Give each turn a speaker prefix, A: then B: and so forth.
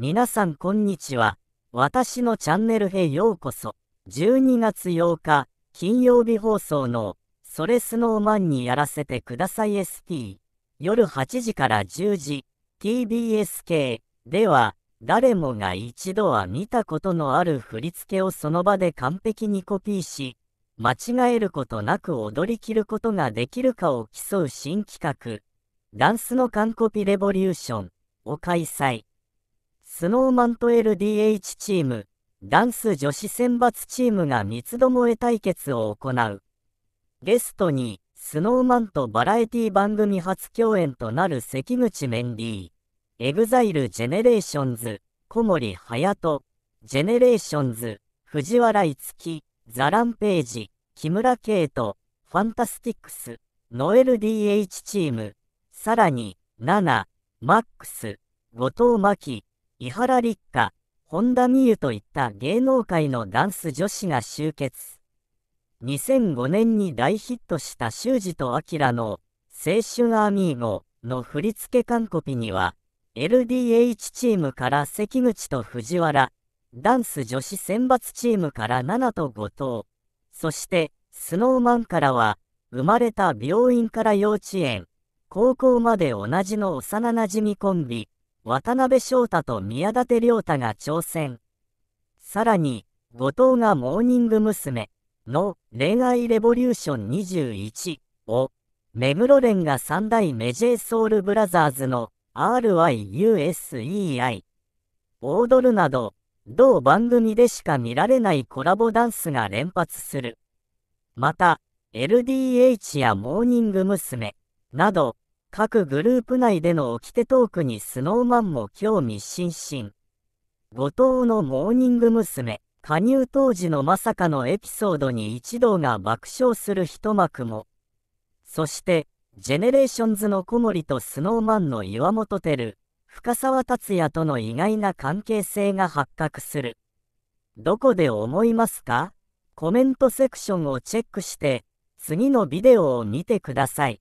A: 皆さんこんにちは。私のチャンネルへようこそ。12月8日、金曜日放送の、それスノーマンにやらせてください ST、夜8時から10時、TBS 系では、誰もが一度は見たことのある振り付けをその場で完璧にコピーし、間違えることなく踊りきることができるかを競う新企画、ダンスの完コピレボリューションを開催。スノーマンと LDH チーム、ダンス女子選抜チームが三つどもえ対決を行う。ゲストに、スノーマンとバラエティ番組初共演となる関口メンディー、エグザイルジェネレーションズ、小森隼人、ジェネレーションズ、藤原樹、ザランページ、木村圭と、ファンタスティックス、ノエル DH チーム、さらに、ナナ、マックス、後藤真希、伊原立花、本田美優といった芸能界のダンス女子が集結。2005年に大ヒットした修二と明の青春アーミーゴの振り付け完コピには、LDH チームから関口と藤原、ダンス女子選抜チームから7と後藤、そしてスノーマンからは、生まれた病院から幼稚園、高校まで同じの幼なじみコンビ、渡辺翔太と宮舘涼太が挑戦。さらに、後藤がモーニング娘。の恋愛レボリューション21を、目黒連が三代メジェイソウルブラザーズの RYUSEI 踊るなど、同番組でしか見られないコラボダンスが連発する。また、LDH やモーニング娘。など、各グループ内での掟きてトークにスノーマンも興味津々。後藤のモーニング娘。加入当時のまさかのエピソードに一同が爆笑する一幕も。そして、ジェネレーションズの小森とスノーマンの岩本照、深沢達也との意外な関係性が発覚する。どこで思いますかコメントセクションをチェックして、次のビデオを見てください。